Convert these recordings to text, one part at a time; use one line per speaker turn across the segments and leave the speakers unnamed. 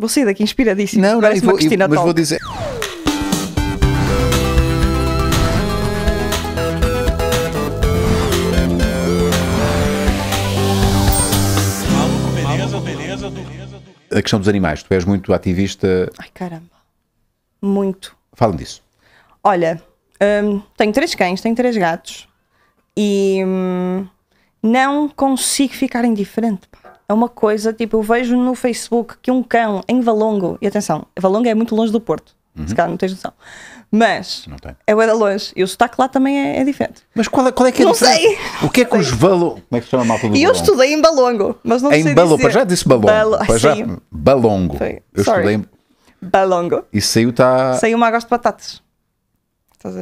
Vou sair daqui inspiradíssimo. Não, não, vou, Cristina eu, mas vou dizer.
a questão dos animais. Tu és muito ativista. Ai
caramba, muito. Fala-me disso. Olha, hum, tenho três cães, tenho três gatos e hum, não consigo ficar indiferente. Pá é uma coisa, tipo, eu vejo no Facebook que um cão em Valongo, e atenção, Valongo é muito longe do Porto, uhum. se calhar não tens noção, mas não tem. é o longe, e o sotaque lá também é, é diferente. Mas qual é, qual é que é Não sei!
O que é que os Valongo. Como é que se chama a malta do E eu estudei
em Balongo, mas não em sei. Em Balongo, já disse Balongo. Balo... Já...
Balongo. Eu Sorry. estudei em.
Balongo.
E saiu, tá Saiu
uma água de batatas.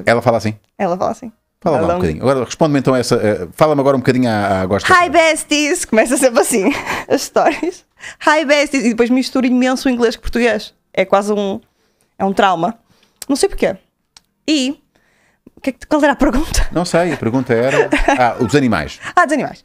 Ela fala assim? Ela fala assim.
Fala lá um bocadinho. Agora responde-me então essa. Uh, Fala-me agora um bocadinho à, à gosta.
Hi besties! Começa sempre assim as histórias. Hi besties! E depois misturo imenso o inglês com o português. É quase um. É um trauma. Não sei porquê. E. É que, qual era a pergunta?
Não sei, a pergunta era. Ah, os animais.
ah, dos animais.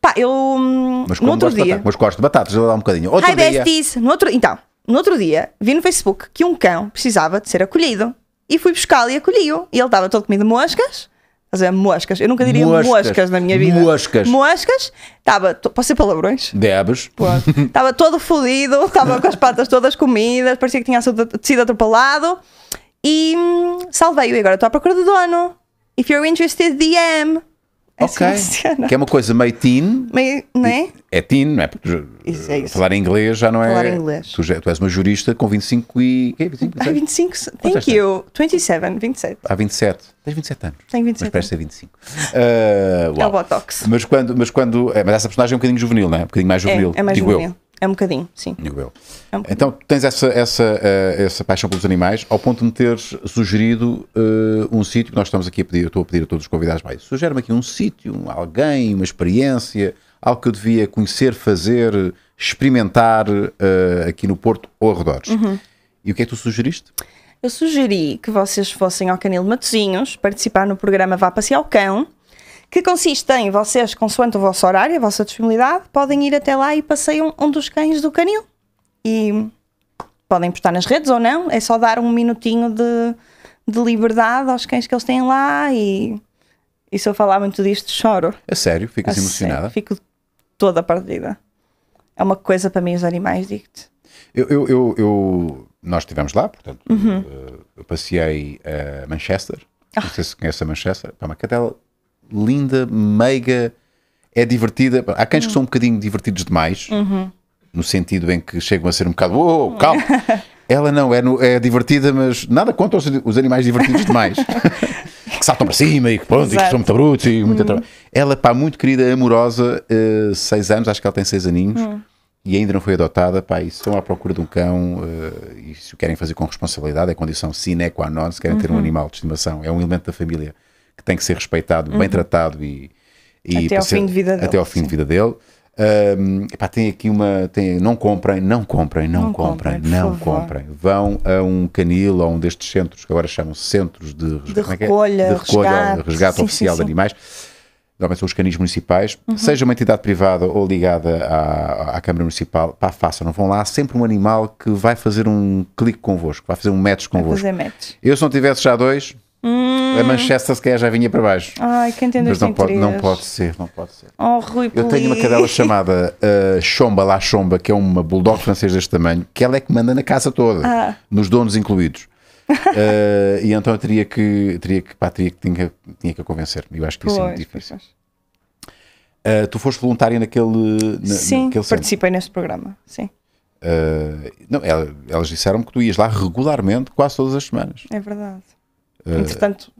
Pá, eu. Hum, mas no outro dia.
Mas gosto de batatas, vou dar um bocadinho. Outro Hi dia... besties!
No outro... Então, no outro dia, vi no Facebook que um cão precisava de ser acolhido. E fui buscá-lo e acolhi-o. E ele estava todo comido moscas mas é moscas. Eu nunca diria moscas, moscas na minha vida. Moscas. Moscas. Estava. Posso ser palavrões? Debes. Estava todo fodido, estava com as patas todas comidas, parecia que tinha sido atropelado. E hum, salvei-o e agora estou à procura do dono. If you're interested, DM.
É ok. que é uma coisa meio teen.
Meio, não é?
É teen, não é? Porque isso é isso. falar em inglês já não é. Falar inglês. Tu, já, tu, és uma jurista com 25 e. Que é 25? Ah, 25. Thank Quanto
you. 27, 27.
Há 27. Tens 27 anos. Tenho 27. Mas parece ser 25. Uh, ah, é o Botox. Mas quando. Mas, quando é, mas essa personagem é um bocadinho juvenil, não é? Um bocadinho mais é, juvenil. É, é mais digo juvenil. Eu.
É um bocadinho, sim. Eu. É um bocadinho.
Então tens essa, essa, eh, essa paixão pelos animais ao ponto de me teres sugerido uh, um sítio que nós estamos aqui a pedir, eu estou a pedir a todos os convidados mais, sugere-me aqui um sítio, um, alguém, uma experiência, algo que eu devia conhecer, fazer, experimentar uh, aqui no Porto ou arredores. Uhum. E o que é que tu sugeriste?
Eu sugeri que vocês fossem ao Canil de Matozinhos participar no programa Vá Passear o Cão que consiste em vocês, consoante o vosso horário, a vossa disponibilidade, podem ir até lá e passeiam um dos cães do canil. E podem postar nas redes ou não, é só dar um minutinho de, de liberdade aos cães que eles têm lá e, e se eu falar muito disto, choro.
É sério? Ficas emocionada? Sério,
fico toda perdida. É uma coisa para mim os animais, digo-te.
Eu, eu, eu, eu, nós estivemos lá, portanto, uhum. Eh, eu, eu, passei a Manchester, não ah. sei se conhece a Manchester, É uma cadela linda, meiga, é divertida. Há cães uhum. que são um bocadinho divertidos demais, uhum. no sentido em que chegam a ser um bocado, oh, calma. Ela não, é, é divertida, mas nada contra os, os animais divertidos demais. que saltam para cima e que, pronto, e que são muito brutos e muito uhum. Ela, pá, muito querida, amorosa, uh, seis anos, acho que ela tem seis aninhos. Uhum. E ainda não foi adotada, pá, e estão à procura de um cão uh, e se o querem fazer com responsabilidade, é condição sine qua non, se querem ter um uhum. animal de estimação, é um elemento da família que tem que ser respeitado, uhum. bem tratado e, e até, ao ser, fim de vida dele. até ao fim sim. de vida dele. Um, epá, tem aqui uma. Tem, não comprem, não comprem, não, não comprem, comprem não favor. comprem. Vão a um canil ou um destes centros que agora chamam centros de, de é é? recolha, é? de recolha resgate, de resgate sim, oficial sim, de animais. Normalmente são os canis municipais, uhum. seja uma entidade privada ou ligada à, à Câmara Municipal, pá, façam, não vão lá. Há sempre um animal que vai fazer um clique convosco, vai fazer um match convosco. Match. Eu, se não tivesse já dois,
Hum. A Manchester,
se calhar, já vinha para baixo. Ai,
que entendo Mas não pode, não pode
ser, não pode ser. Oh, Rui, Eu tenho uma cadela chamada uh, Chomba La Chomba, que é uma bulldog francês deste tamanho, que ela é que manda na casa toda, ah. nos donos incluídos. Uh, e então eu teria que, teria que, pá, teria que, tinha, tinha que a convencer. Eu acho que isso é muito difícil. Uh, tu foste voluntária naquele. Na, sim, naquele participei
nesse programa, sim.
Uh, não, elas, elas disseram que tu ias lá regularmente, quase todas as semanas. É verdade. Eh, Entretanto,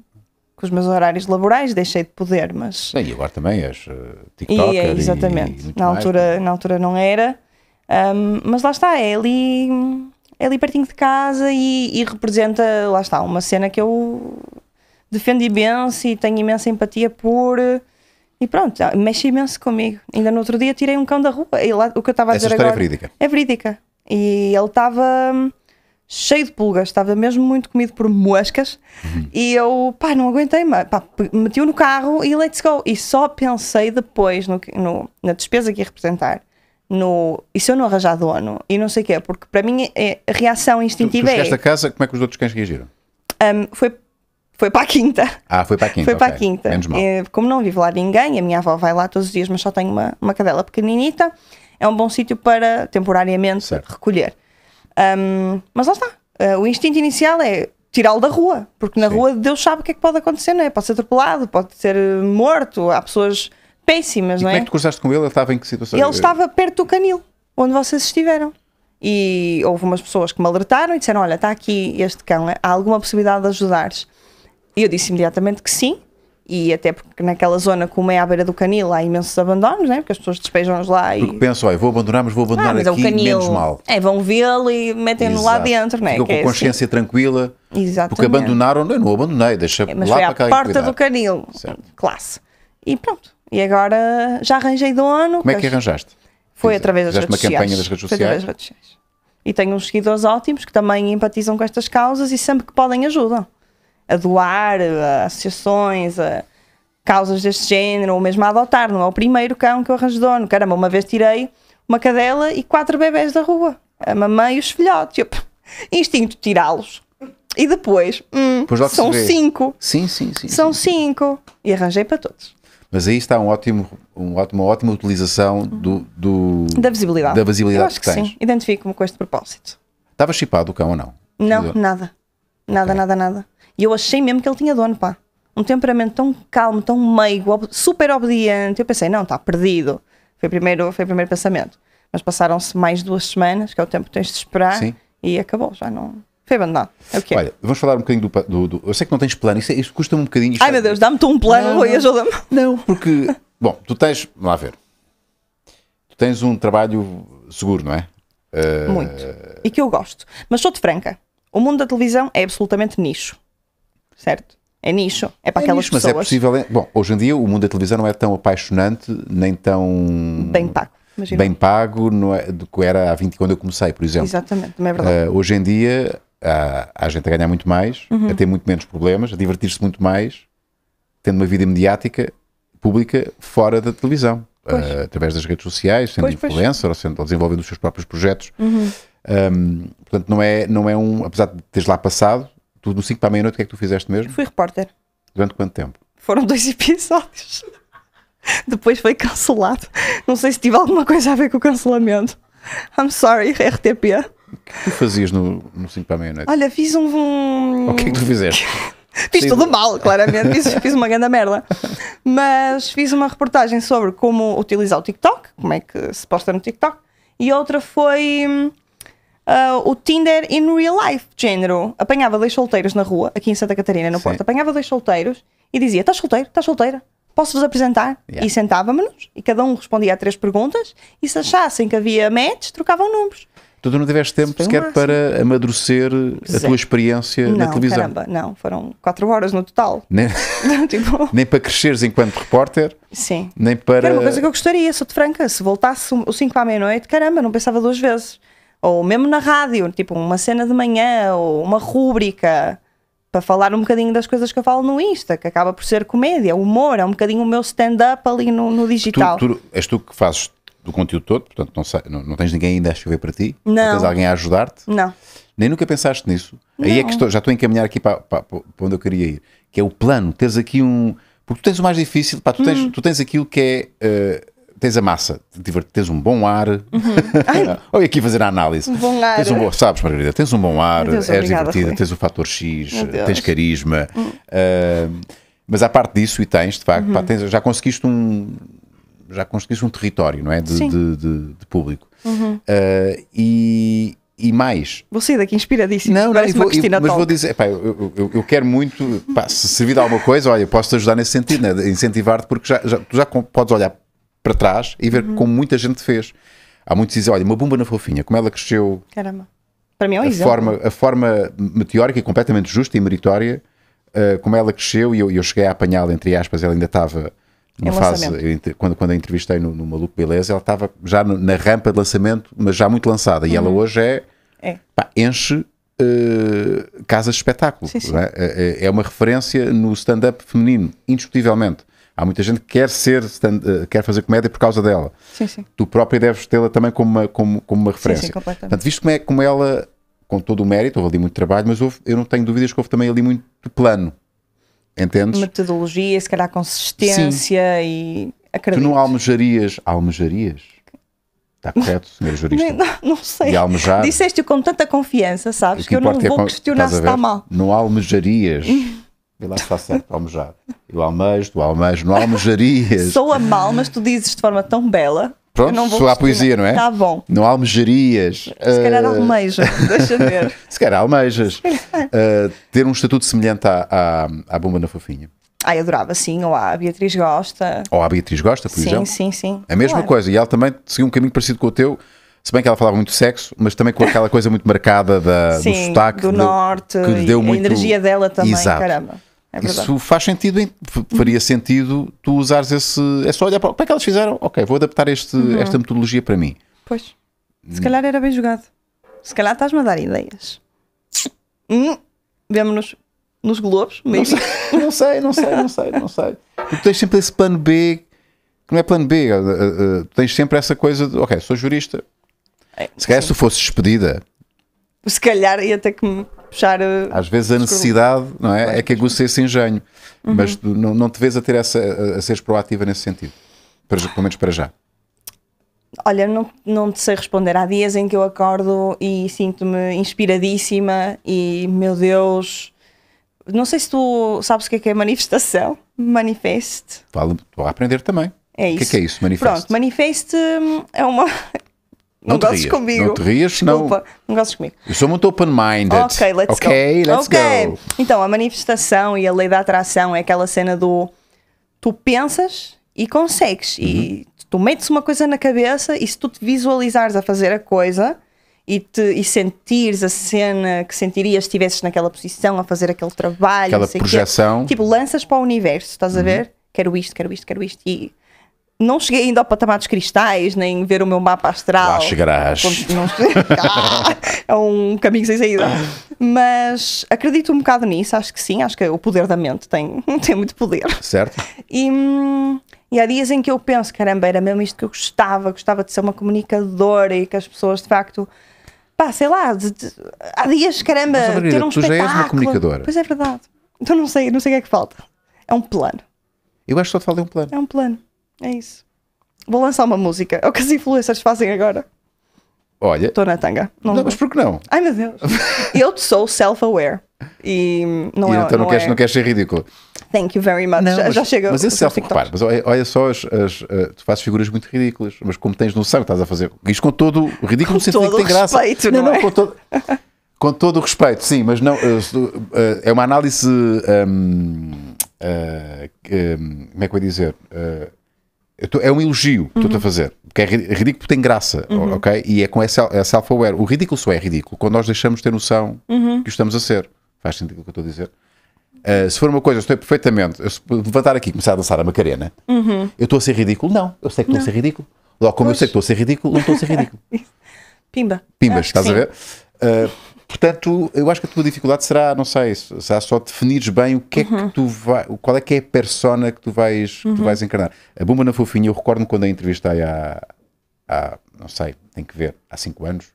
com os meus horários laborais deixei de poder,
mas... Sim, e agora também és eh, TikToker e, é, Exatamente,
e, e na, altura, é? na altura não era, um, mas lá está, é ali, é ali pertinho de casa e, e representa, lá está, uma cena que eu defendo imenso e tenho imensa empatia por... E pronto, mexe imenso comigo. Ainda no outro dia tirei um cão da rua. E lá, o que eu estava a dizer é agora. É verídica. É verídica. E ele estava cheio de pulgas, estava mesmo muito comido por moscas uhum. e eu, pá, não aguentei, mas, pá, meti-o no carro e let's go. E só pensei depois no, no na despesa que ia representar. No, e se eu não arranjar dono e não sei o quê, porque para mim é, a reação instintiva tu, tu é. esta
casa, como é que os outros cães reagiram?
Um, foi, foi para a quinta.
Ah, foi para a quinta. Foi okay. para a quinta. Menos mal.
Eh, como não vivo lá ninguém, a minha avó vai lá todos os dias, mas só tenho uma, uma cadela pequeninita, é um bom sítio para temporariamente certo. recolher. Um, mas lá está. Uh, o instinto inicial é tirá-lo da rua, porque na Sim. rua Deus sabe o que é que pode acontecer, não é? Pode ser atropelado, pode ser ah, morto, há pessoas péssimas, e não é? Como é que tu
cruzaste com ele? Ele estava em que situação? Ele estava
perto do canil, onde vocês estiveram. E houve umas pessoas que me alertaram e disseram: Olha, está aqui este cão, há alguma possibilidade de ajudares? E eu disse imediatamente que sim, e até porque naquela zona, como é à beira do canil, há imensos abandonos, né? porque as pessoas despejam-nos lá e. Porque
pensam, vou abandonar, mas vou abandonar ah, mas é aqui, é canil, menos mal.
É, vão vê-lo e metem-no lá dentro, né? Ficam com é assim. consciência
assim. tranquila. Exatamente. Porque abandonaram, não, não abandonei, deixa é, lá para cá. à porta do canil, certo.
classe. E pronto. E agora já arranjei dono. Como é que arranjaste? Foi através das, redes sociais. das redes sociais. através das redes sociais. E tenho uns seguidores ótimos que também empatizam com estas causas e sempre que podem ajudam a doar a associações, a causas deste género, ou mesmo a adotar. Não é o primeiro cão que eu arranjo dono. Caramba, uma vez tirei uma cadela e quatro bebés da rua. A mamãe e os filhotes. Eu, instinto de tirá-los. E depois, hum, são cinco.
Sim, sim, sim. São
sim. cinco. E arranjei para todos.
Mas aí está um ótimo, um ótimo, uma ótima utilização do, do da visibilidade. Da visibilidade eu acho que, que tens. sim.
Identifico-me com este propósito.
Estava chipado o cão ou não?
Não, nada. Nada, okay. nada, nada. E eu achei mesmo que ele tinha dono, pá. Um temperamento tão calmo, tão meigo, super obediente. Eu pensei, não, está perdido. Foi o primeiro, foi o primeiro pensamento. Mas passaram-se mais duas semanas, que é o tempo que tens de esperar, Sim. e acabou, já não. Foi abandonado.
É o que Olha, vamos falar um bocadinho do, do, do, Eu sei que não tens plano, isso, é, isso custa-me um bocadinho. Ai meu é- Deus, dá-me tu um plano, Rui, ajuda-me. Não, porque, bom, tu tens. Vamos lá ver. Tu tens um trabalho seguro, não é? Uh... Muito.
E que eu gosto. Mas sou-te franca. O mundo da televisão é absolutamente nicho certo? É nicho, é para é aquelas nicho, pessoas. Mas é
possível. Bom, hoje em dia o mundo da televisão não é tão apaixonante, nem tão. Bem pago. Imagina. Bem pago não é, do que era há 20 quando eu comecei, por exemplo.
Exatamente, também é verdade.
Uh, hoje em dia há, há, gente a ganhar muito mais, uhum. a ter muito menos problemas, a divertir-se muito mais, tendo uma vida mediática pública fora da televisão, uh, através das redes sociais, sendo pois, influencer pois. ou, sendo, desenvolvendo os seus próprios projetos. Uhum. Um, portanto, não é, não é um. Apesar de teres lá passado, Tu, do 5 para a meia-noite, o que é que tu fizeste mesmo? Fui repórter. Durante quanto tempo?
Foram dois episódios. Depois foi cancelado. Não sei se tive alguma coisa a ver com o cancelamento. I'm sorry, RTP. O é
que tu fazias no, no 5 para a meia-noite? Olha,
fiz um. O que é que tu
fizeste? fiz Sim. tudo
mal, claramente. Fiz, fiz uma grande merda. Mas fiz uma reportagem sobre como utilizar o TikTok, como é que se posta no TikTok. E outra foi hum, uh, o Tinder in real life, género. Apanhava dois solteiros na rua, aqui em Santa Catarina, no Sim. Porto, apanhava dois solteiros e dizia: Estás solteiro? Estás solteira? Posso-vos apresentar? Yeah. E sentávamos-nos e cada um respondia a três perguntas e se achassem que havia match, trocavam números.
Tu não tiveste tempo sequer máximo. para amadurecer Sim. a tua experiência não, na televisão. Caramba, não, foram
quatro horas no total. Nem, tipo...
nem para cresceres enquanto repórter. Sim. Nem para. Era uma coisa que
eu gostaria, sou de franca. Se voltasse o 5 à meia-noite, caramba, não pensava duas vezes ou mesmo na rádio, tipo uma cena de manhã ou uma rúbrica para falar um bocadinho das coisas que eu falo no Insta, que acaba por ser comédia, humor, é um bocadinho o meu stand-up ali no, no digital. Tu,
tu, és tu que fazes do conteúdo todo, portanto não, sei, não, não tens ninguém ainda a escrever para ti? Não. não tens alguém a ajudar-te? Não. Nem nunca pensaste nisso? Não. Aí é que estou, já estou a encaminhar aqui para, para, para, onde eu queria ir, que é o plano, teres aqui um... Porque tu tens o mais difícil, pá, tu, hum. tens, hum. tu tens aquilo que é... Uh, tens a massa, tens um bom ar. Uhum. Olha aqui fazer a análise. Um bom ar. Tens um bom, sabes, Margarida, tens um bom ar, Deus, és obrigada, divertida, Rui. tens o fator X, eh, tens carisma. Uhum. Uh, mas à parte disso, e tens, de facto, uhum. pá, tens, já conseguiste um. Já conseguiste um território, não é? De, de, de, de público. Uhum. Uh, e, e mais.
Vou sair daqui inspiradíssimo. Não, não, eu, mas vou
dizer, pá, eu, eu, eu, quero muito, pá, se servir de alguma coisa, olha, posso te ajudar nesse sentido, né? incentivar-te, porque já, já, tu já podes olhar para trás e ver uhum. como muita gente fez. Há muitos que dizem, olha, uma bomba na fofinha, como ela cresceu.
Caramba. Para mim é um a exemplo. Forma,
a forma meteórica e é completamente justa e meritória, uh, como ela cresceu e eu, eu cheguei a apanhá-la, entre aspas, ela ainda estava na é fase, eu, quando, quando a entrevistei no, no Maluco Beleza, ela estava já no, na rampa de lançamento, mas já muito lançada. Uhum. E ela uhum. hoje é, é. Pá, enche uh, casas de espetáculo. Sim, sim. É? É, é? é uma referência no stand-up feminino, indiscutivelmente. Há muita gente que quer ser, stand, eh, quer fazer comédia por causa dela. Sim, sim. Tu próprio deves tê-la também como uma, como, como uma referência. Sim, sim, completamente. Portanto, visto como, é, como ela, com todo o mérito, houve ali muito trabalho, mas houve, eu não tenho dúvidas que houve também ali muito plano. Entendes?
Metodologia, se calhar consistência sim. e
acredito. Tu não almejarias, almejarias? Está correto, senhor jurista? Não,
não sei. almejar. Disseste-o com tanta confiança, sabes, que, que eu não é vou questionar se está mal.
Não almejarias. lá é está certo, almojar. almejar. Eu almejo, tu almejo, não almejarias. a mal, mas
tu dizes de forma tão bela. Pronto, não vou a poesia, não é? Está bom.
Não almejarias. Se calhar eh, almeja, deixa ver. Se calhar almejas. Se calhar. Uh, ter um estatuto semelhante à, à, à Bomba na Fofinha.
Ah, eu adorava, sim, ou à Beatriz Gosta.
Ou à Beatriz Gosta, por sim, exemplo. Sim,
sim, sim. A mesma claro. coisa,
e ela também seguiu um caminho parecido com o teu, se bem que ela falava muito sexo, mas também com aquela coisa muito marcada da, sim, do sotaque. do norte, que deu muito... a energia dela também, Exato. caramba. É Isso faz sentido, em, faria sentido tu usares esse. É só olhar para como é que elas fizeram. Ok, vou adaptar este, uhum. esta metodologia para mim.
Pois. Se calhar era bem jogado. Se calhar estás-me a dar ideias. Hum, Vemo-nos nos Globos, mesmo. Não
sei, não sei, não sei, não sei. Tu tens sempre esse plano B, que não é plano B, é, é, é, tens sempre essa coisa de, ok, sou jurista. É, se calhar sim. se tu fosses despedida.
Se calhar ia ter que me puxar. Às
vezes a necessidade não é, é que aguça esse engenho, uhum. mas tu, não, não te vês a, ter essa, a, a seres proativa nesse sentido, para, pelo menos para já.
Olha, não, não te sei responder. Há dias em que eu acordo e sinto-me inspiradíssima e, meu Deus, não sei se tu sabes o que é, que é manifestação. Manifeste.
Estou a aprender também.
É isso. O que é, que é isso, manifeste? Pronto, manifeste hum, é uma,
não, não gostes rias. comigo. Não te rias, Desculpa, não. não gostes comigo. Eu sou muito open-minded. Ok, let's okay, go. Let's ok, go.
Então, a manifestação e a lei da atração é aquela cena do tu pensas e consegues. Uhum. E tu metes uma coisa na cabeça e se tu te visualizares a fazer a coisa e, te, e sentires a cena que sentirias se estivesses naquela posição, a fazer aquele trabalho, aquela projeção. Quê, tipo, lanças para o universo, estás uhum. a ver? Quero isto, quero isto, quero isto. E não cheguei ainda ao patamar dos cristais, nem ver o meu mapa astral. Lá chegarás. Não, é um caminho sem saída. Mas acredito um bocado nisso, acho que sim, acho que o poder da mente tem, tem muito poder. Certo. E, e há dias em que eu penso, caramba, era mesmo isto que eu gostava, gostava de ser uma comunicadora e que as pessoas de facto pá, sei lá, de, de, há dias, caramba, Mas, Margarida, ter um tu espetáculo. já és uma comunicadora. Pois é verdade. Então não sei, não sei o que é que falta. É um plano.
Eu acho que só te falta um plano.
É um plano. É isso. Vou lançar uma música. É o que as influencers fazem agora.
Olha. Estou na tanga. Não, não mas por que não?
Ai meu Deus. Eu sou self-aware. E não e é. Então não, não queres, é... não
queres ser ridículo.
Thank you very much. Não, já, mas, já chega. Mas esse self
repare, mas olha, olha só, as, as, uh, tu fazes figuras muito ridículas, mas como tens noção, estás a fazer. Isto com todo o ridículo, com todo que tem graça. Respeito, não, não, não é? com todo. Com todo o respeito, sim, mas não. Eh, eh, é uma análise. Um, hum, como é que eu ia dizer? Tô, é um elogio que uhum. estou a fazer. Porque é, é ridículo porque tem graça, uhum. ok? E é com essa, essa self-aware. O ridículo só é ridículo quando nós deixamos de ter noção uhum. que estamos a ser. Faz sentido o que eu estou a dizer? Uh, se for uma coisa, estou perfeitamente. Eu, se levantar aqui e começar a dançar a Macarena, uhum. eu estou a ser ridículo? Não, eu sei que estou a ser ridículo. Logo, como pois. eu sei que estou a ser ridículo, não estou a ser ridículo. Pimba. Pimbas, estás a ver? Uh, Portanto, eu acho que a tua dificuldade será, não sei, será só definires bem o que é que uhum. tu vai, qual é que é a persona que tu vais, uhum. que tu uhum. vais encarnar. A Bumba na Fofinha, eu recordo-me quando a entrevistei há, há, não sei, tem que ver, há 5 anos,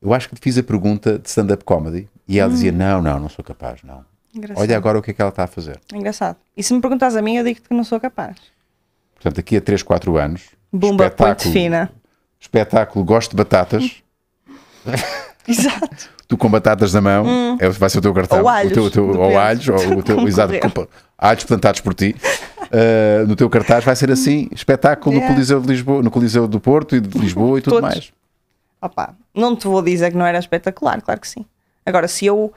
eu acho que te fiz a pergunta de stand-up comedy e ela uhum. dizia, não, não, não sou capaz, não. Engraçado. Olha agora o que é que ela está a fazer.
Engraçado. E se me perguntas a mim, eu digo-te que não sou capaz.
Portanto, daqui a 3, 4 anos... Bumba, espetáculo, fina. Espetáculo Gosto de Batatas... Exato. Tu com batatas na mão, hum. é, vai ser o teu cartão. Ou alhos. O teu, o ou alhos, o teu, exato, alhos plantados por ti. Uh, no teu cartaz vai ser assim, espetáculo yeah. no, Coliseu de Lisboa, no Coliseu do Porto e de Lisboa e tudo Todos. mais.
Opa, não te vou dizer que não era espetacular, claro que sim. Agora, se eu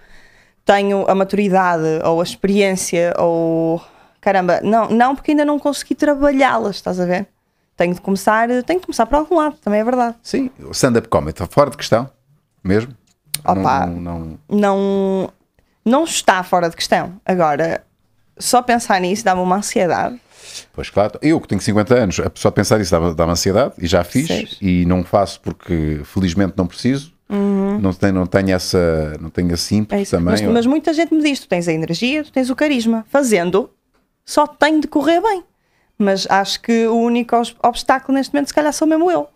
tenho a maturidade ou a experiência ou caramba, não, não porque ainda não consegui trabalhá-las, estás a ver? Tenho de começar, tenho de começar por algum lado, também é verdade.
Sim, stand-up comedy, fora de questão. Mesmo? Opa, não, não,
não, não está fora de questão. Agora, só pensar nisso dava uma ansiedade.
Pois claro, eu que tenho 50 anos, só pensar nisso dá-me ansiedade e já fiz e não faço porque felizmente não preciso.
Uhum. Não,
tenho, não tenho essa, não tenho esse ímpeto é também. Mas, ou... mas,
muita gente me diz: tu tens a energia, tu tens o carisma. Fazendo, só tem de correr bem. Mas acho que o único obstáculo neste momento, se calhar, sou mesmo eu.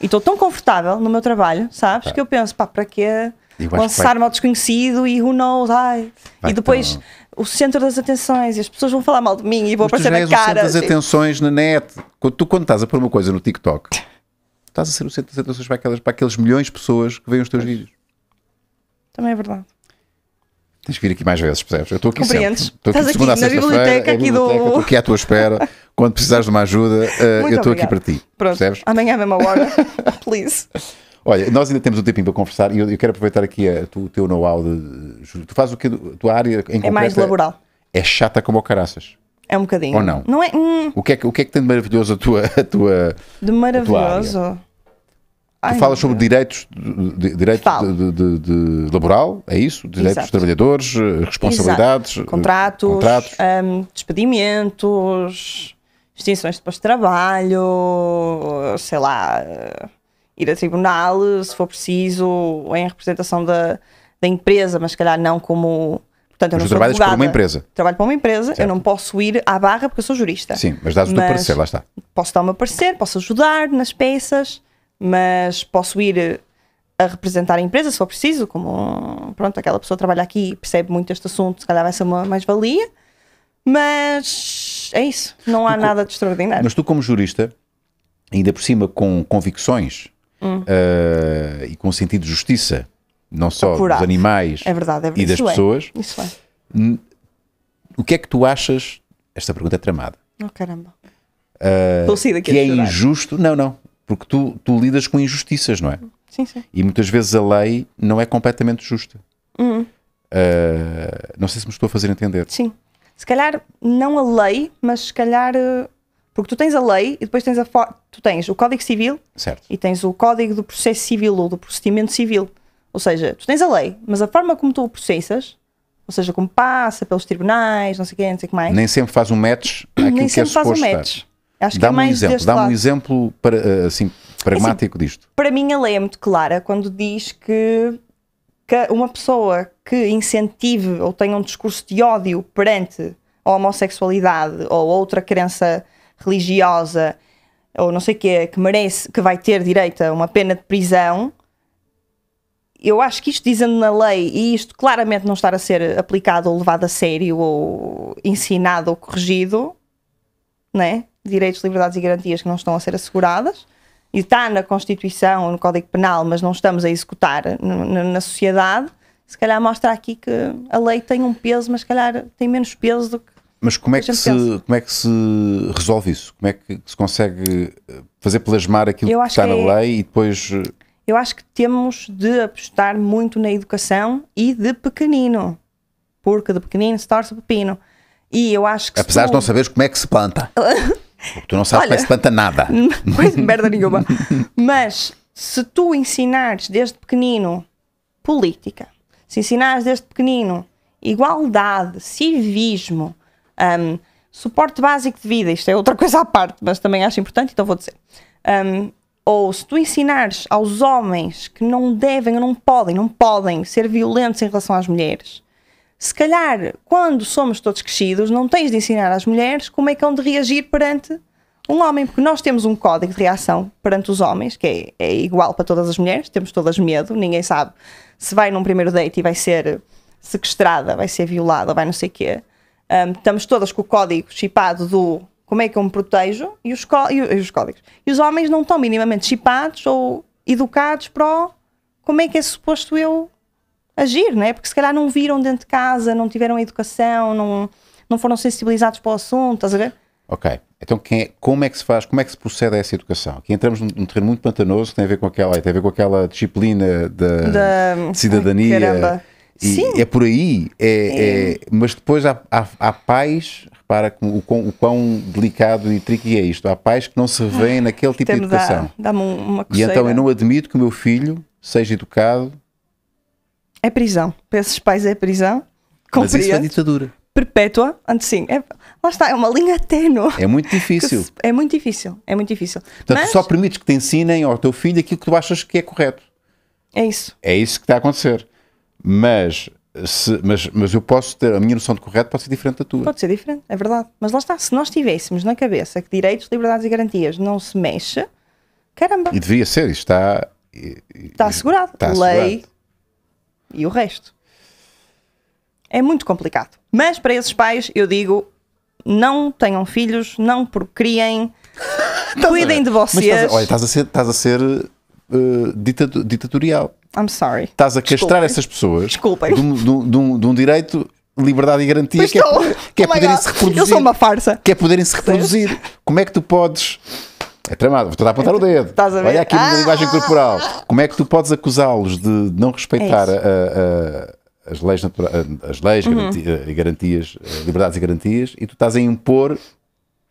E estou tão confortável no meu trabalho, sabes? Tá. Que eu penso, pá, para quê lançar-me ao desconhecido e who knows? Ai. e depois tão... o centro das atenções e as pessoas vão falar mal de mim e vou aparecer na cara. O centro das assim. atenções
na net. Tu, quando estás a pôr uma coisa no TikTok, estás a ser o centro das atenções para, aquelas, para aqueles milhões de pessoas que veem os teus pois. vídeos. Também é verdade. Tens que vir aqui mais vezes, percebes? Eu estou aqui sempre. Estou aqui Estás aqui, a é biblioteca aqui do... estou aqui à tua espera. Quando precisares de uma ajuda, uh, eu estou aqui para ti. Pronto, percebes?
amanhã à mesma hora, please.
Olha, nós ainda temos um tempinho para conversar e eu, eu quero aproveitar aqui o teu know-how de... Tu fazes o que a tua área em É mais é- laboral. É, chata como o caraças.
É um bocadinho. Ou não? não é, hum.
o, que é que, o que é que tem de maravilhoso a tua... A tua
de maravilhoso? A tua Ai, fala
sobre direitos, de, direitos de, de, de, laboral, é isso? Direitos Exato. dos trabalhadores, eh, responsabilidades, Exato. Eh, contratos, contratos.
Um, despedimentos, extinções de de trabalho sei lá, eh, ir a tribunal se for preciso, em representação da, da empresa, mas se calhar não como. Portanto, eu mas não trabalhas é para uma empresa. Trabalho para uma empresa, certo. eu não posso ir à barra porque eu sou jurista. Sim, mas dás o teu parecer, lá está. Posso dar o meu parecer, posso ajudar nas peças mas posso ir eh, a representar a empresa se for preciso, como pronto, aquela pessoa trabalha aqui e percebe muito este assunto, se calhar vai ser uma mais-valia, mas é isso, não há tu, nada de extraordinário.
Mas tu, como jurista, ainda por cima com convicções hum. uh, e com sentido de justiça, não só Apurado. dos animais é verdade, é verdade. e das isso pessoas, é. isso é. é. o que é que tu achas? Esta pergunta é tramada. Oh caramba. Uh, que é injusto, não, não porque tu, tu lidas com injustiças, não é? Sim, sim. E muitas vezes a lei não é completamente justa. Uhum. Uh, não sei se me estou a fazer entender. Sim.
Se calhar não a lei, mas se calhar. Eh, porque tu tens a lei e depois tens a tu tens o Código Civil certo. e tens o Código do Processo Civil ou do Procedimento Civil. Ou seja, tu tens a lei, mas a forma como tu o processas, ou seja, como passa pelos tribunais, não sei o que, não sei o que mais. Nem
sempre faz um match àquilo Nem que é sempre é faz um match. Estar.
Acho é dá-me é um exemplo, dá um
exemplo para, eh, assim, pragmático é assim, disto.
Para mim, a lei é muito clara quando diz que, que uma pessoa que incentive ou tenha um discurso de ódio perante a homossexualidade ou outra crença religiosa ou não sei o que é, que merece, que vai ter direito a uma pena de prisão, eu acho que isto dizendo na lei e isto claramente não estar a ser aplicado ou levado a sério ou ensinado ou corrigido, né? direitos, liberdades e garantias que não estão a ser asseguradas. E está na Constituição, no Código Penal, mas não estamos a executar na sociedade. Se calhar mostra aqui que a lei tem um peso, mas se calhar tem menos peso do
que mas como é, que se, pensa. como é que se resolve isso? Como é que se consegue eh, fazer plasmar aquilo que está que na é, lei e depois. Eh,
Eu acho que temos de apostar muito na educação e de pequenino, porque de pequenino se torce pepino. E eu acho que. Apesar tu... de não
saberes como é que se planta. Porque tu não sabes Olha, como é que se planta nada.
Pois, merda nenhuma. Mas se tu ensinares desde pequenino política, se ensinares desde pequenino igualdade, civismo, um, suporte básico de vida, isto é outra coisa à parte, mas também acho importante, então vou dizer. Um, ou se tu ensinares aos homens que não devem ou não podem, não podem ser violentos em relação às mulheres, se calhar, quando somos todos crescidos, não tens de ensinar às mulheres como é que hão de reagir perante um homem, porque nós temos um código de reação perante os homens, que é, é igual para todas as mulheres, temos todas medo, ninguém sabe se vai num primeiro date e vai ser sequestrada, vai ser violada, vai não sei o quê. Um, estamos todas com o código chipado do como é que eu me protejo e os, e os códigos. E os homens não estão minimamente chipados ou educados para o como é que é suposto eu agir, não é? Porque se calhar não viram dentro de casa, não tiveram educação, não, não foram sensibilizados para o assunto, estás a ver?
Ok. Então, é, como é que se faz, como é que se procede a essa educação? Aqui entramos num, num terreno muito pantanoso que tem a ver com aquela, tem a ver com aquela disciplina da, cidadania. Ai, E Sim. é por aí, é, é, é... mas depois há, há, há pais, repara o o quão delicado e tricky é isto, há pais que não se revêem naquele tipo de educação. Dá,
dá e então eu
não admito que o meu filho seja educado
é prisão. Para esses pais é prisão.
Mas isso é ditadura.
Perpétua, antes sim. É, lá está, é uma linha tênue. É
muito difícil. Se,
é muito difícil,
é muito difícil. Portanto, Mas, só permites que te ensinem ao teu filho aquilo que tu achas que é correto. É isso. É isso que está a acontecer. Mas se, mas, mas eu posso ter, a minha noção de correto pode ser diferente da tua. Pode
ser diferente, é verdade. Mas lá está, se nós tivéssemos na cabeça que direitos, liberdades e garantias não se mexe, caramba.
E deveria ser, isto está.
Está assegurado. Está Lei, e o resto. É muito complicado. Mas para esses pais, eu digo: não tenham filhos, não procriem, cuidem de vocês. Mas estás a, olha, estás
a ser, estás a ser uh, ditatorial. I'm sorry. Estás a castrar Desculpem. essas pessoas Desculpem. De, um, de, um, de um direito liberdade e garantia que, é, que é, oh poderem se reproduzir. Eu sou uma farsa. Que é poderem se reproduzir. Como é que tu podes é tramado, estou a apontar o dedo. Estás a ver? Olha aqui ah, na linguagem corporal. Como é que tu podes acusá-los de não respeitar é a, a, as leis, as leis uhum. Eh, garantias, eh, liberdades e garantias, e tu estás a impor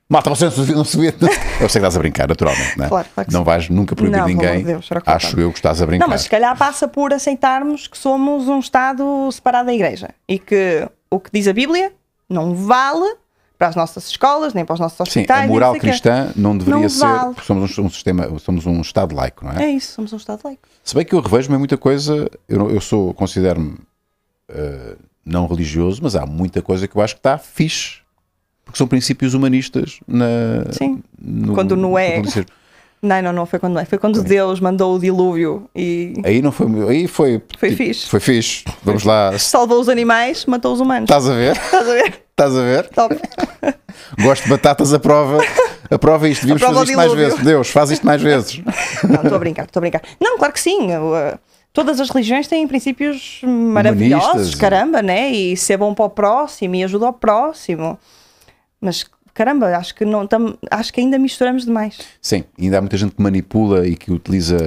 Mata você não se vê. Eu sei que estás a brincar, naturalmente, não é? Claro, claro não vais nunca proibir não, ninguém. acho eu que estás a brincar. Não, mas
se calhar passa por aceitarmos que somos um Estado separado da Igreja e que o que diz a Bíblia não vale para as nossas escolas, nem para os nossos hospitais. Sim, a moral cristã que... não deveria não ser, vale.
porque somos um, um, sistema, somos um Estado laico, não é? É
isso, somos um Estado laico.
Se bem que eu revejo-me muita coisa, eu, eu sou, considero-me uh, não religioso, mas há muita coisa que eu acho que está fixe, porque são princípios humanistas na... Sim, no, quando não é... No
não, não, não foi quando não. Foi quando
Deus mandou o dilúvio e. Aí não foi. Aí foi. Foi tipo, fixe. Foi fixe. Vamos lá.
Salvou os animais, matou os humanos. Estás a ver? Estás a ver?
Estás a ver? Top. Gosto de batatas à prova. Aprova é isto, devíamos fazer isto mais vezes. Deus, faz isto mais vezes. Não, estou a
brincar, estou a brincar. Não, claro que sim. Eh, todas as religiões têm princípios maravilhosos, Humanistas, caramba, é. né? E ser bom para o próximo e ajudar ao próximo. Mas caramba, acho que, não tam, acho que ainda misturamos demais.
Sim, ainda há muita gente que manipula e que utiliza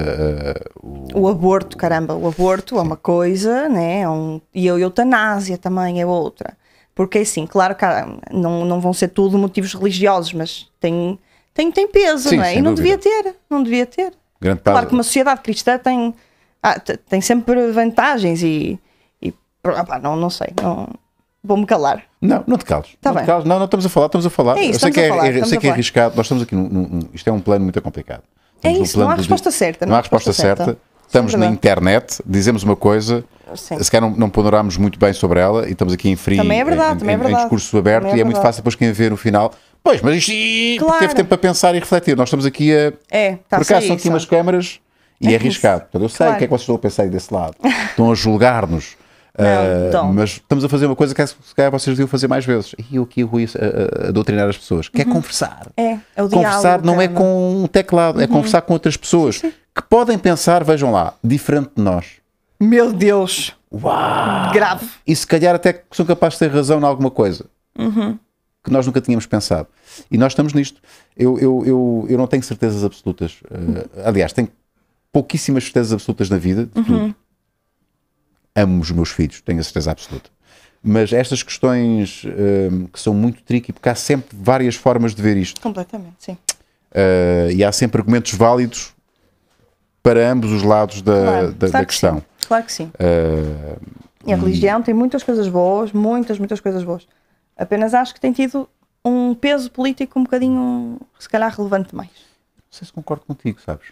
uh,
o... o... aborto, caramba, o aborto é Sim. é uma coisa, né? É um, e a eutanásia também é outra. Porque assim, claro que não, não vão ser tudo motivos religiosos, mas tem, tem, tem peso, Sim, não é? E não devia ter, não devia ter.
Grande claro parte... que uma
sociedade cristã tem, ah, tem sempre vantagens e, e não, não sei, não Vou-me calar.
Não, não te cales. Tá não, bem. Te cales. Não, não estamos a falar, estamos a falar. É isso, eu sei é, é, que é, falar, é, sei que é arriscado. Nós estamos aqui num, num, Isto é um plano muito complicado. é isso, não há resposta certa. Não, há resposta, certa. certa. Estamos Sim, na internet, dizemos uma coisa, Sim. se calhar não, não ponderámos muito bem sobre ela e estamos aqui em frio também é verdade, em, também é verdade. em discurso é aberto é e é muito fácil depois quem vê no final. Pois, mas isto claro. teve tempo para pensar e refletir. Nós estamos aqui a. É, tá por acaso são aqui umas câmaras e é arriscado. eu sei o que é que vocês estão a pensar desse lado. Estão a julgar-nos. Não, uh, mas estamos a fazer uma coisa é que se calhar vocês deviam fazer mais vezes. E eu aqui o Rui a, a, doutrinar as pessoas, que é uhum. conversar. É, é o Conversar diálogo, não é com um teclado, é uhum. é conversar com outras pessoas Sim. que podem pensar, vejam lá, diferente de nós. Meu Deus! Uau! Grave! E se calhar até são capazes de ter razão em alguma coisa. Uhum que nós nunca tínhamos pensado. E nós estamos nisto. Eu, eu, eu, eu não tenho certezas absolutas. Uh, aliás, tenho pouquíssimas certezas absolutas na vida, de uhum. tudo amo os meus filhos, tenho a certeza absoluta. Mas estas questões uh, que são muito tricky, porque há sempre várias formas de ver isto.
Completamente, sim.
Uh, e há sempre argumentos válidos para ambos os lados da, claro, da, claro da questão. claro que sim. Uh,
e a hum. religião tem muitas coisas boas, muitas, muitas coisas boas. Apenas acho que tem tido um peso político um bocadinho, se calhar, relevante mais. Não
sei se concordo contigo, sabes?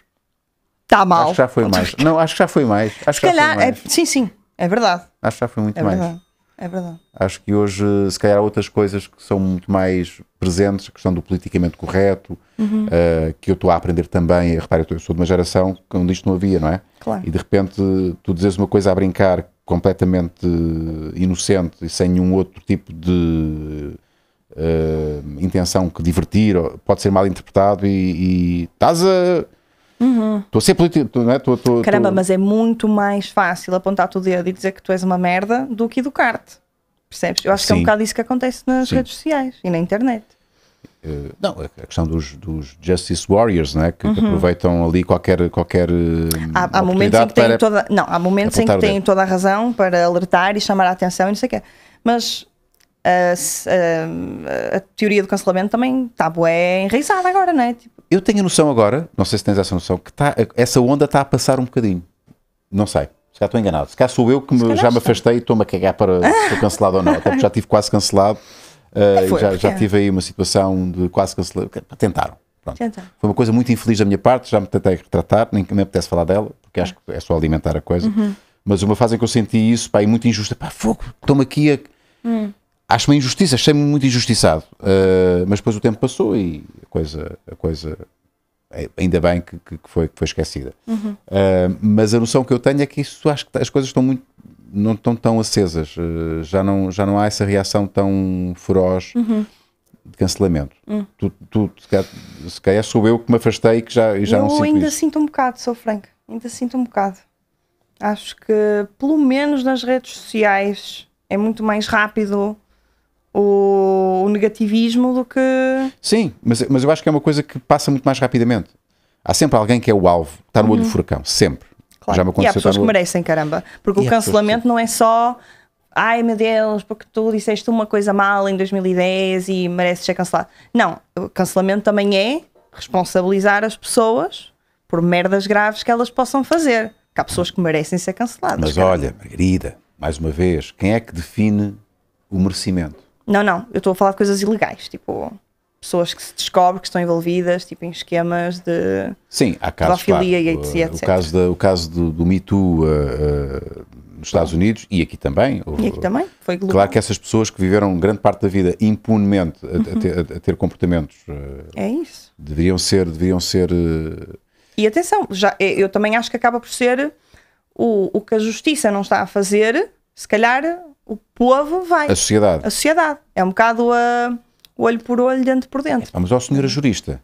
Está mal. Acho que já foi mais. Não, acho que já foi mais. Acho se calhar, é,
sim, sim. É verdade.
Acho que já foi muito é mais. Verdade. É verdade. Acho que hoje, se calhar, há outras coisas que são muito mais presentes, a questão do politicamente correto, uhum. uh, que eu estou a aprender também. Repare, eu sou de uma geração onde isto não havia, não é? Claro. E de repente tu dizes uma coisa a brincar completamente inocente e sem nenhum outro tipo de uh, intenção que divertir, pode ser mal interpretado e, e estás a Uhum. Estou a ser político, não é? Caramba, mas é
muito mais fácil apontar-te o dedo e dizer que tu és uma merda do que educar-te. Percebes? Eu acho Sim. que é um bocado isso que acontece nas Sim. redes sociais e na internet.
Uh, não, a questão dos, dos Justice Warriors, né? que, uhum. que aproveitam ali qualquer. qualquer hum, há, há momentos em que têm toda,
não, há momentos em que têm toda a razão para alertar e chamar a atenção e não sei o quê. Mas a, a, a teoria do cancelamento também está bué enraizada agora, não é? Tipo...
Eu tenho a noção agora, não sei se tens essa noção, que tá, essa onda está a passar um bocadinho. Não sei. Se cá estou enganado. Se cá sou eu que me, já me afastei e estou-me a cagar para ser estou cancelado ou não. Até porque já tive quase cancelado. Uh, foi, já, porque... já, é. tive aí uma situação de quase cancelado. Tentaram. Tentaram. Foi uma coisa muito infeliz da minha parte. Já me tentei retratar. Nem, nem apetece falar dela, porque acho tá. que é só alimentar a coisa. Uhum. Mas uma fase em que eu senti isso, pá, muito injusta. Pá, fogo, estou-me aqui a. Hum acho uma injustiça, achei-me muito injustiçado. Uh, mas depois o tempo passou e a coisa, a coisa é, ainda bem que, que, foi, que foi esquecida. Uhum. Uh, mas a noção que eu tenho é que isso acho que as coisas estão muito não estão tão acesas, uh, já não, já não há essa reação tão feroz uhum. de cancelamento. Hum. Tu, tu, se, calhar, sou eu que me afastei e que já, já eu não sinto. Eu ainda isso.
sinto um bocado, sou franca, ainda sinto um bocado. Acho que pelo menos nas redes sociais é muito mais rápido o, o, negativismo do que.
Sim, mas, mas eu acho que é uma coisa que passa muito mais rapidamente. Há sempre alguém que é o alvo, está no olho uhum. do furacão, sempre. Claro. Já me aconteceu. E há pessoas no... que
merecem, caramba. Porque e o cancelamento não é só. Ai meu Deus, porque tu disseste uma coisa mal em 2010 e mereces ser cancelado. Não, o cancelamento também é responsabilizar as pessoas por merdas graves que elas possam fazer. Que há pessoas que merecem ser canceladas. Mas caramba. olha,
Margarida, mais uma vez, quem é que define o merecimento?
Não, não, eu estou a falar de coisas ilegais, tipo pessoas que se descobre que estão envolvidas tipo em esquemas de
sim há casos, pedofilia claro, e etc, eh, o caso da, o caso do, do Me Too uh, uh, nos Estados Unidos e aqui também e aqui
também foi global. claro
que essas pessoas que viveram grande parte da vida impunemente a, a, uhum. ter, a ter, comportamentos uh, é isso deveriam ser deveriam ser
e atenção já eu também acho que acaba por ser o, o que a justiça não está a fazer se calhar o povo vai. A sociedade. A sociedade. É um bocado a olho por olho, dente por dente.
Vamos ah, ao senhora jurista.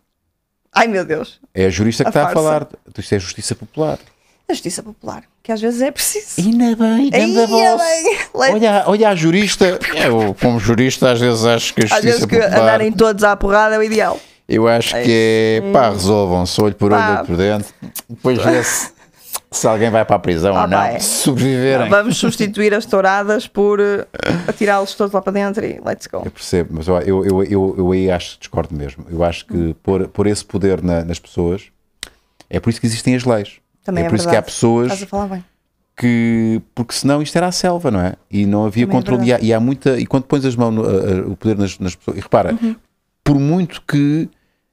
Ai meu Deus.
É a jurista que está farsa. a falar. Isto é justiça popular.
A justiça popular, que às vezes é preciso. Ainda bem, ainda bem.
Olha, olha a jurista. Eu, como jurista, às vezes acho que a justiça às vezes que andarem
todos à porrada é o ideal.
Eu acho que é. Pá, resolvam-se olho por olho, olho por dente. Depois vê-se. Se alguém vai para a prisão ah, ou não, vai.
Vamos substituir as touradas por uh, atirá-los todos lá para dentro e let's go. Eu
percebo, mas ó, eu, eu, eu, eu, aí acho que discordo mesmo. Eu acho que hum. pôr, por esse poder na, nas pessoas é por isso que existem as leis. Também é, é por isso que há pessoas que. Porque senão isto era a selva, não é? E não havia Também é controle. É e, há, e, há, muita. E quando pões as mãos, no, a, a, o poder nas, nas, pessoas. E repara, uhum. por muito que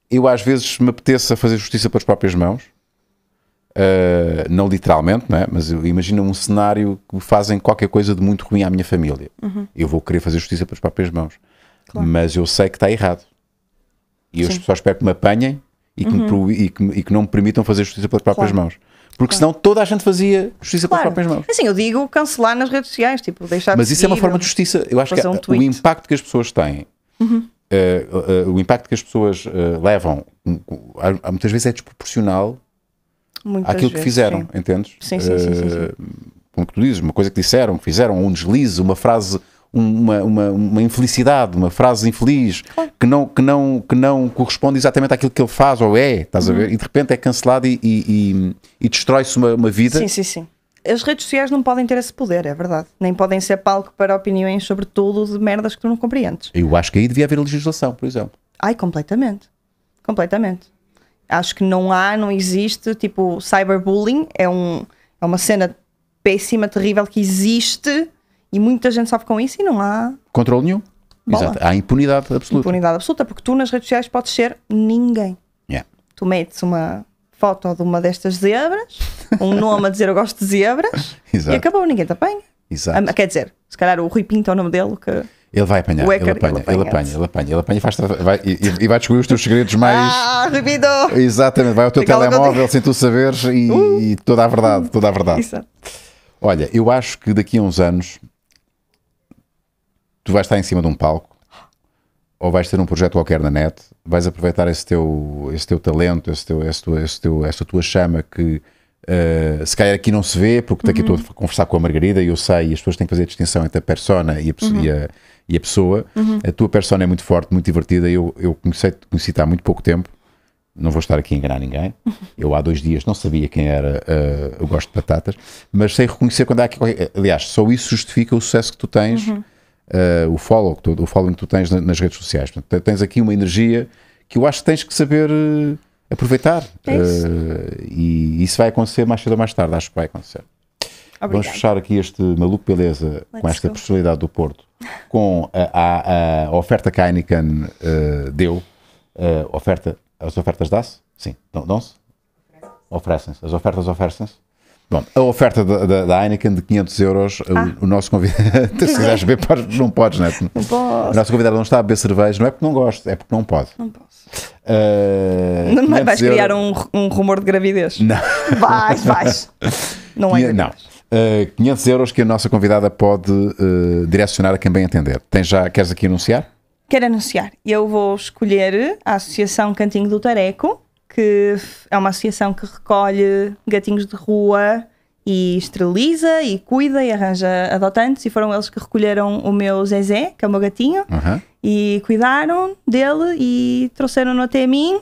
eu às vezes me apeteça fazer justiça pelas próprias mãos eh, não literalmente, não é? mas imagina um cenário que fazem qualquer coisa de muito ruim à minha família. Uhum. Eu vou querer fazer justiça pelas próprias mãos. Claro. Mas eu sei que está errado. E eu Sim. só espero que me apanhem e que, uhum. me, e, que, e que, não me permitam fazer justiça pelas próprias claro. mãos. Porque claro. senão toda a gente fazia justiça pelas próprias mãos.
Assim, eu digo cancelar nas redes sociais, tipo, deixar Mas de isso é uma forma de
justiça. Eu acho que um o impacto que as pessoas têm uhum. Uh, uh, uh, o impacto que as pessoas levam muitas vezes é desproporcional Muitas vezes, que fizeram, sim. entendes? Sim, sim, sim, sim, sim. Eh, como tu dizes, uma coisa que disseram, fizeram, um deslize, uma frase uma, uma, uma, infelicidade, uma frase infeliz que não, que, não, que não corresponde exatamente àquilo que ele faz ou é, estás a ver? Uhum. E de repente é cancelado e, e, e destrói-se uma, uma, vida. Sim, sim,
sim. As redes sociais não podem ter esse poder, é verdade. Nem podem ser palco para opiniões sobre de merdas que tu não compreendes.
Eu acho que aí devia haver legislação, por exemplo.
Ai, completamente. Completamente. Acho que não há, não existe. Tipo, cyberbullying é, um, é uma cena péssima, terrível que existe e muita gente sabe com isso e não há
controle nenhum. Bola. Exato. Há impunidade absoluta.
Impunidade absoluta, porque tu nas redes sociais podes ser ninguém. Yeah. Tu metes uma foto de uma destas zebras, um nome a dizer eu gosto de zebras e acabou, ninguém te apanha. Exato. Quer dizer, se calhar o Rui Pinto é o nome dele que
ele vai apanhar, ele, apanha, ele, apanha, ele, apanha, ele apanha, ele apanha, ele apanha, e, vai, e, e vai descobrir os teus segredos mais.
Ah, revido!
Exatamente, vai ao teu telemóvel sem tu saberes e, uh, e, toda a verdade, toda a verdade. Exato. Olha, eu acho que daqui a uns anos tu vais estar em cima de um palco ou vais ter um projeto qualquer na net, vais aproveitar esse teu, esse teu talento, esse teu, esse teu, esse teu, essa tua chama que Uh, se calhar aqui não se vê, porque daqui aqui uhum. estou a conversar com a Margarida e eu sei, e as pessoas têm que fazer a distinção entre a persona e a, uhum. e a, uhum e a pessoa. Uhum. A tua persona é muito forte, muito divertida. Eu, eu conheci-te conheci há muito pouco tempo. Não vou estar aqui a enganar ninguém. Uhum. Eu há dois dias não sabia quem era uh, o Gosto de Batatas, mas sei reconhecer quando há aqui Aliás, só isso justifica o sucesso que tu tens, uhum. uh, o, follow, tu, o following que tu tens nas redes sociais. Portanto, tens aqui uma energia que eu acho que tens que saber eh, aproveitar. É isso. Uh, e isso vai acontecer mais cedo ou mais tarde, acho que vai acontecer. Vamos fechar aqui este maluco beleza Let's com esta go. personalidade do Porto com a, a, a oferta que a Heineken uh, deu, uh, oferta, as ofertas dá-se? Sim, dão-se? Oferecem-se. As ofertas oferecem-se? Bom, a oferta da, da, da, Heineken de 500 euros, ah. o, o, nosso convidado, se quiseres ver, podes, não podes, né? Não posso. O nosso convidado não está a beber cerveja, não é porque não gosta, é porque não pode. Não posso. Uh, não é vais criar euros... um,
um rumor de gravidez?
Não. Vais, vais. Não é? Não. 500 eh, euros que a nossa convidada pode uh, direcionar a quem bem entender. Tem já, queres aqui anunciar?
Quero anunciar. Eu vou escolher a Associação Cantinho do Tareco, que é uma associação que recolhe gatinhos de rua e esteriliza e cuida e arranja adotantes e foram eles que recolheram o meu Zezé, que é o meu gatinho, uhum. e cuidaram dele e trouxeram-no até a mim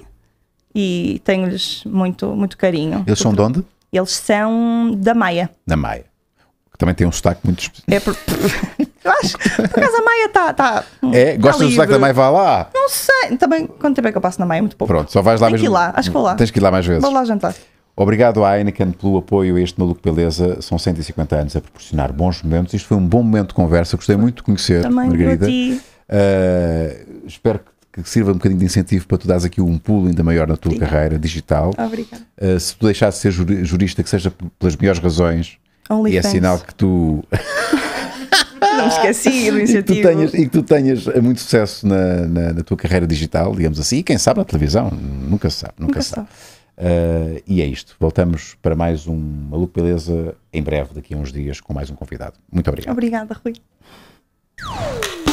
e tenho-lhes muito, muito carinho. Eles são de onde? Eles são da Maia.
Da Maia. Que também tem um sotaque muito
É por... Eu acho, por acaso a Maia está. Tá, tá
é, tá gosta do sotaque da Maia, vá lá.
Não sei. Também, quanto tempo é que eu passo na Maia? Muito pouco. Pronto, só vais lá Tem mesmo. que ir lá, acho que vou lá. Tens que ir lá mais vezes. Vou lá jantar.
Obrigado à Heineken pelo apoio a este Maluco Beleza. São 150 anos a proporcionar bons momentos. Isto foi um bom momento de conversa. Gostei muito de conhecer, Também Margarida. Uh, espero que que sirva um bocadinho de incentivo para tu dares aqui um pulo ainda maior na tua Obrigada. carreira digital. Obrigada. Uh, se tu deixasses de ser jurista, que seja pelas melhores razões, Only e é sinal que tu. Não esqueci do incentivo. E que tu tenhas, que eh, tu tenhas muito sucesso na, na, na, tua carreira digital, digamos assim, e quem sabe na televisão, nunca se sabe, nunca, nunca sabe. sabe. Uh, e é isto. Voltamos para mais um Maluco Beleza em breve, daqui a uns dias, com mais um convidado. Muito obrigado.
Obrigada, Rui.